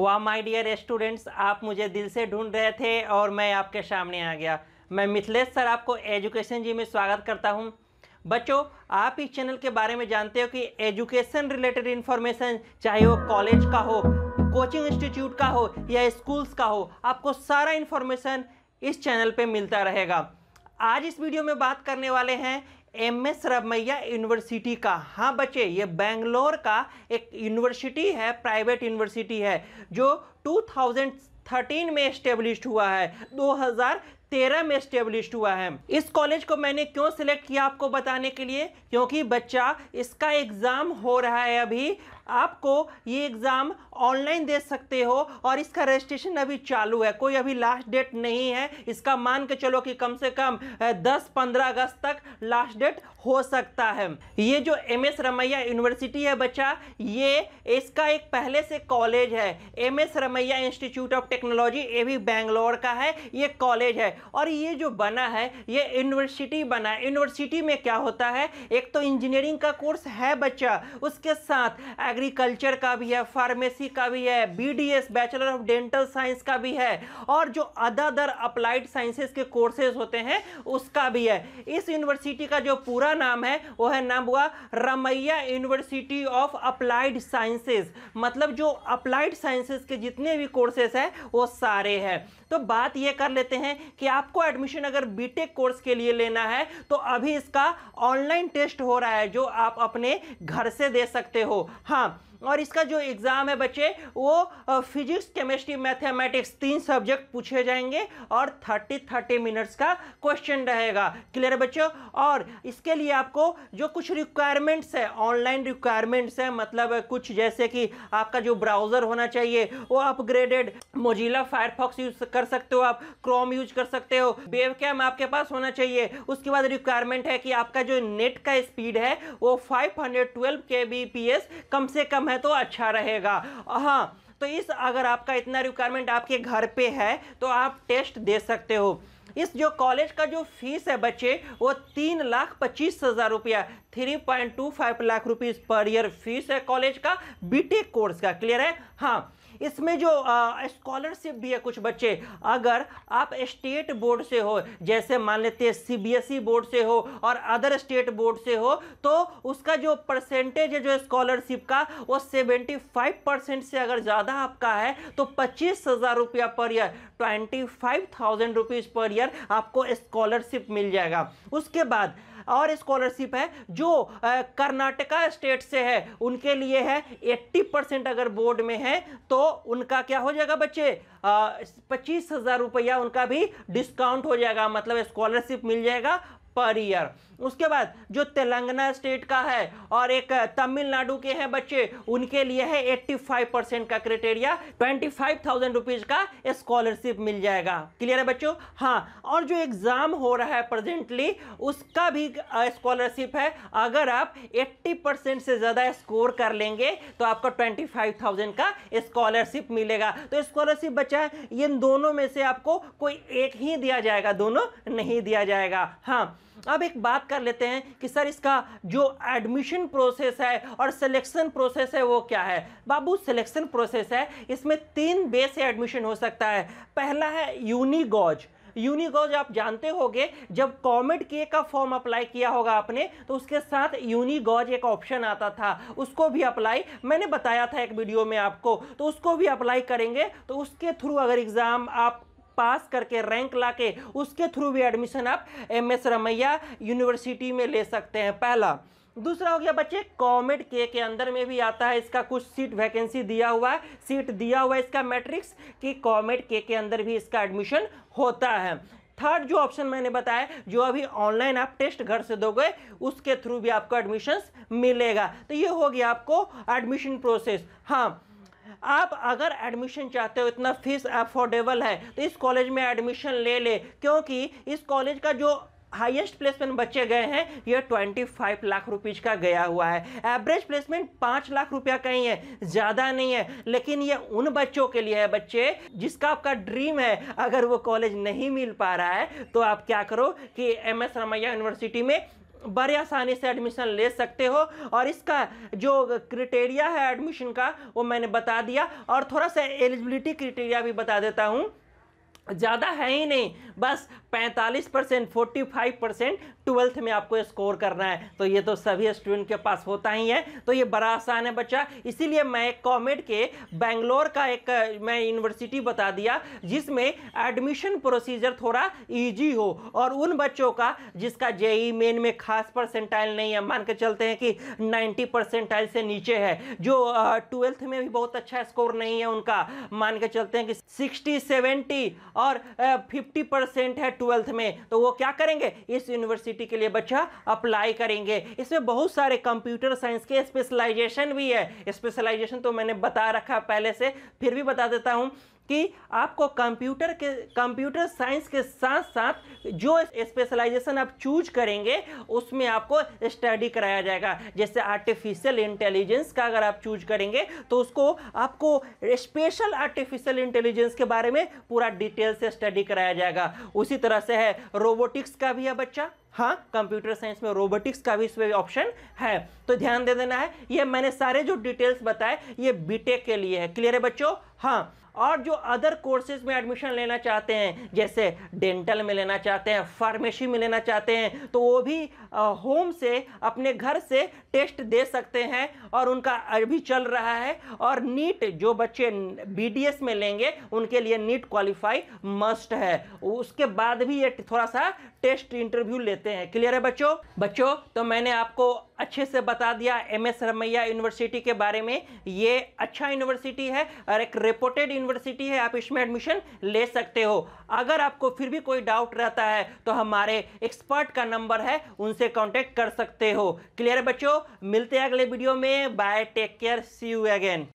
वाह my dear students आप मुझे दिल से ढूंढ रहे थे और मैं आपके सामने आ गया मैं मिथिलेश सर आपको एजुकेशन जी में स्वागत करता हूं बच्चों आप इस चैनल के बारे में जानते हो कि एजुकेशन रिलेटेड इन्फॉर्मेशन चाहे वो कॉलेज का हो कोचिंग इंस्टीट्यूट का हो या स्कूल्स का हो आपको सारा इन्फॉर्मेशन इस चैनल पर मिलता रहेगा आज इस वीडियो में बात करने वाले हैं एम एस रमैया यूनिवर्सिटी का हाँ बच्चे ये बेंगलोर का एक यूनिवर्सिटी है प्राइवेट यूनिवर्सिटी है जो 2013 में इस्टेब्लिश हुआ है तेरह में स्टेब्लिश हुआ है इस कॉलेज को मैंने क्यों सिलेक्ट किया आपको बताने के लिए क्योंकि बच्चा इसका एग्ज़ाम हो रहा है अभी आपको ये एग्ज़ाम ऑनलाइन दे सकते हो और इसका रजिस्ट्रेशन अभी चालू है कोई अभी लास्ट डेट नहीं है इसका मान के चलो कि कम से कम 10-15 अगस्त तक लास्ट डेट हो सकता है ये जो एम एस रमैया यूनिवर्सिटी है बच्चा ये इसका एक पहले से कॉलेज है M S Ramaiah institute of technology ये भी बेंगलोर का है ये कॉलेज है और ये जो बना है ये यूनिवर्सिटी बना है यूनिवर्सिटी में क्या होता है एक तो इंजीनियरिंग का कोर्स है बच्चा उसके साथ एग्रीकल्चर का भी है फार्मेसी का भी है BDS bachelor of dental science का भी है और जो अदर अप्लाइड साइंसेस के कोर्सेज होते हैं उसका भी है इस यूनिवर्सिटी का जो पूरा नाम है वो है नाम हुआ Ramaiah university of applied sciences मतलब जो अप्लाइड साइंसेज के जितने भी कोर्सेस हैं वो सारे हैं तो बात ये कर लेते हैं कि आपको एडमिशन अगर बीटेक कोर्स के लिए लेना है तो अभी इसका ऑनलाइन टेस्ट हो रहा है जो आप अपने घर से दे सकते हो हाँ और इसका जो एग्ज़ाम है बच्चे वो फिजिक्स केमिस्ट्री मैथमेटिक्स तीन सब्जेक्ट पूछे जाएंगे और थर्टी थर्टी मिनट्स का क्वेश्चन रहेगा क्लियर है बच्चों और इसके लिए आपको जो कुछ रिक्वायरमेंट्स है ऑनलाइन रिक्वायरमेंट्स है मतलब कुछ जैसे कि आपका जो ब्राउज़र होना चाहिए वो अपग्रेडेड मोजिला फायरफॉक्स यूज़ कर सकते हो आप क्रोम यूज कर सकते सकते हो वेब कैम आपके पास होना चाहिए उसके बाद रिक्वायरमेंट है कि आपका जो नेट का स्पीड है वो 512 kbps कम से कम है तो अच्छा रहेगा हाँ तो इस अगर आपका इतना रिक्वायरमेंट आपके घर पे है तो आप टेस्ट दे सकते हो इस जो कॉलेज का जो फीस है बच्चे वो तीन लाख पच्चीस हज़ार रुपया three point two five lakh rupees per year fees है कॉलेज का बीटेक कोर्स e का क्लियर है हाँ इसमें जो स्कॉलरशिप भी है कुछ बच्चे अगर आप स्टेट बोर्ड से हो जैसे मान लेते हैं सी बोर्ड e से हो और अदर स्टेट बोर्ड से हो तो उसका जो परसेंटेज है जो स्कॉलरशिप का वो सेवेंटी फाइव परसेंट से अगर ज़्यादा आपका है तो पच्चीस हज़ार रुपया per year twenty five thousand rupees per year आपको स्कॉलरशिप मिल जाएगा उसके बाद और स्कॉलरशिप है जो कर्नाटका स्टेट से है उनके लिए है 80 परसेंट अगर बोर्ड में है तो उनका क्या हो जाएगा बच्चे पच्चीस हज़ार रुपया उनका भी डिस्काउंट हो जाएगा मतलब स्कॉलरशिप मिल जाएगा पर ईयर उसके बाद जो तेलंगाना स्टेट का है और एक तमिलनाडु के हैं बच्चे उनके लिए है 85 परसेंट का क्रिटेरिया 25,000 रुपीज़ का स्कॉलरशिप मिल जाएगा क्लियर है बच्चों हाँ और जो एग्ज़ाम हो रहा है प्रेजेंटली उसका भी स्कॉलरशिप है अगर आप 80 परसेंट से ज़्यादा स्कोर कर लेंगे तो आपको 25,000 का स्कॉलरशिप मिलेगा तो स्कॉलरशिप बच्चा इन दोनों में से आपको कोई एक ही दिया जाएगा दोनों नहीं दिया जाएगा हाँ अब एक बात कर लेते हैं कि सर इसका जो एडमिशन प्रोसेस है और सिलेक्शन प्रोसेस है वो क्या है बाबू सिलेक्शन प्रोसेस है इसमें तीन बे से एडमिशन हो सकता है पहला है यूनिगॉज यूनिगॉज आप जानते होंगे जब कॉमेड के का फॉर्म अप्लाई किया होगा आपने तो उसके साथ यूनिगॉज एक ऑप्शन आता था उसको भी अप्लाई मैंने बताया था एक वीडियो में आपको तो उसको भी अप्लाई करेंगे तो उसके थ्रू अगर एग्ज़ाम आप पास करके रैंक ला के उसके थ्रू भी एडमिशन आप एम एस रमैया यूनिवर्सिटी में ले सकते हैं पहला दूसरा हो गया बच्चे कॉमेड के के अंदर में भी आता है इसका कुछ सीट वैकेंसी दिया हुआ है सीट दिया हुआ है इसका मैट्रिक्स कि कॉमेड के के अंदर भी इसका एडमिशन होता है थर्ड जो ऑप्शन मैंने बताया जो अभी ऑनलाइन आप टेस्ट घर से दोगे उसके थ्रू भी आपको एडमिशन मिलेगा तो ये हो गया आपको एडमिशन प्रोसेस हाँ आप अगर एडमिशन चाहते हो इतना फीस अफोर्डेबल है तो इस कॉलेज में एडमिशन ले ले क्योंकि इस कॉलेज का जो हाईएस्ट प्लेसमेंट बच्चे गए हैं ये 25 लाख रुपीज का गया हुआ है एवरेज प्लेसमेंट 5 लाख रुपया का ही है ज़्यादा नहीं है लेकिन ये उन बच्चों के लिए है बच्चे जिसका आपका ड्रीम है अगर वो कॉलेज नहीं मिल पा रहा है तो आप क्या करो कि एम एस रमैया यूनिवर्सिटी में बड़े आसानी से एडमिशन ले सकते हो और इसका जो क्रिटेरिया है एडमिशन का वो मैंने बता दिया और थोड़ा सा एलिजिबिलिटी क्रिटेरिया भी बता देता हूँ ज़्यादा है ही नहीं बस 45 percent forty five percent twelfth में आपको स्कोर करना है तो ये तो सभी स्टूडेंट के पास होता ही है तो ये बड़ा आसान है बच्चा इसीलिए मैं कॉमेड के बेंगलोर का एक मैं यूनिवर्सिटी बता दिया जिसमें एडमिशन प्रोसीजर थोड़ा ईजी हो और उन बच्चों का जिसका जेई मेन में खास परसेंटाइल नहीं है मान के चलते हैं कि नाइन्टी परसेंटाइल से नीचे है जो ट्वेल्थ में भी बहुत अच्छा स्कोर नहीं है उनका मान के चलते हैं कि सिक्सटी सेवेंटी और फिफ्टी परसेंट है ट्वेल्थ में तो वो क्या करेंगे इस यूनिवर्सिटी के लिए बच्चा अप्लाई करेंगे इसमें बहुत सारे कंप्यूटर साइंस के स्पेशलाइजेशन भी है स्पेशलाइजेशन तो मैंने बता रखा पहले से फिर भी बता देता हूँ कि आपको कंप्यूटर के कंप्यूटर साइंस के साथ साथ जो स्पेशलाइजेशन आप चूज करेंगे उसमें आपको स्टडी कराया जाएगा जैसे आर्टिफिशियल इंटेलिजेंस का अगर आप चूज करेंगे तो उसको आपको स्पेशल आर्टिफिशियल इंटेलिजेंस के बारे में पूरा डिटेल से स्टडी कराया जाएगा उसी तरह से है रोबोटिक्स का भी है बच्चा हाँ कंप्यूटर साइंस में रोबोटिक्स का भी इसमें ऑप्शन है तो ध्यान दे देना है ये मैंने सारे जो डिटेल्स बताए ये बीटेक के लिए है क्लियर है बच्चों हाँ और जो अदर कोर्सेज में एडमिशन लेना चाहते हैं जैसे डेंटल में लेना चाहते हैं फार्मेसी में लेना चाहते हैं तो वो भी होम से अपने घर से टेस्ट दे सकते हैं और उनका अभी चल रहा है और नीट जो बच्चे बीडीएस में लेंगे उनके लिए नीट क्वालिफाई मस्ट है उसके बाद भी ये थोड़ा सा टेस्ट इंटरव्यू लेते लेते हैं क्लियर है बच्चों बच्चों तो मैंने आपको अच्छे से बता दिया एम एस रमैया यूनिवर्सिटी के बारे में ये अच्छा यूनिवर्सिटी है और एक रिपोर्टेड यूनिवर्सिटी है आप इसमें एडमिशन ले सकते हो अगर आपको फिर भी कोई डाउट रहता है तो हमारे एक्सपर्ट का नंबर है उनसे कॉन्टेक्ट कर सकते हो क्लियर है बच्चों मिलते हैं अगले वीडियो में bye take care see you again